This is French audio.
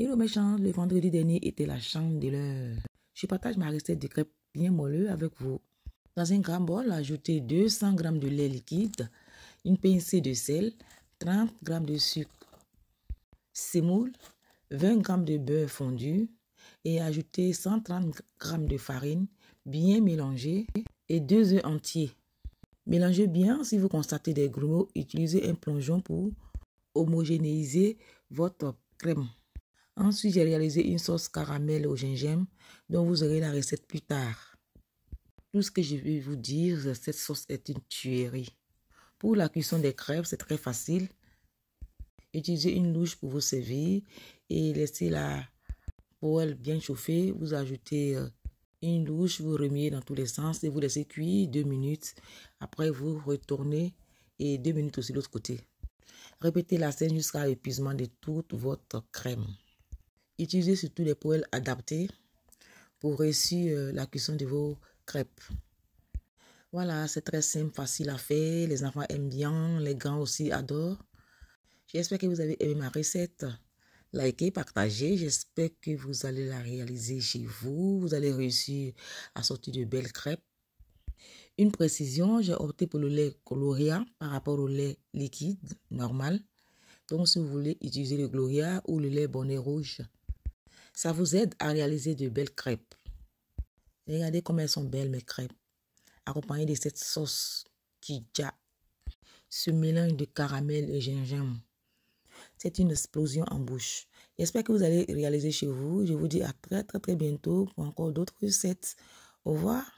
Et le méchant, le vendredi dernier, était la chambre de l'heure. Je partage ma recette de crêpes bien molleux avec vous. Dans un grand bol, ajoutez 200 g de lait liquide, une pincée de sel, 30 g de sucre, semoule, 20 g de beurre fondu et ajoutez 130 g de farine bien mélangée et deux œufs entiers. Mélangez bien si vous constatez des grumeaux, utilisez un plongeon pour homogénéiser votre crème. Ensuite, j'ai réalisé une sauce caramel au gingembre dont vous aurez la recette plus tard. Tout ce que je vais vous dire, cette sauce est une tuerie. Pour la cuisson des crêpes, c'est très facile. Utilisez une louche pour vous servir et laissez la poêle bien chauffer. Vous ajoutez euh, une louche, vous remuez dans tous les sens et vous laissez cuire deux minutes. Après, vous retournez et deux minutes aussi de l'autre côté. Répétez la scène jusqu'à l'épuisement de toute votre crème. Utilisez surtout les poêles adaptées pour réussir euh, la cuisson de vos crêpes. Voilà, c'est très simple, facile à faire. Les enfants aiment bien, les grands aussi adorent. J'espère que vous avez aimé ma recette. Likez, partagez. J'espère que vous allez la réaliser chez vous. Vous allez réussir à sortir de belles crêpes. Une précision, j'ai opté pour le lait Gloria par rapport au lait liquide normal. Donc, si vous voulez utiliser le Gloria ou le lait bonnet rouge, ça vous aide à réaliser de belles crêpes. Regardez comme elles sont belles mes crêpes. Accompagnées de cette sauce qui ja. Ce mélange de caramel et gingembre. C'est une explosion en bouche. J'espère que vous allez réaliser chez vous. Je vous dis à très très très bientôt pour encore d'autres recettes. Au revoir.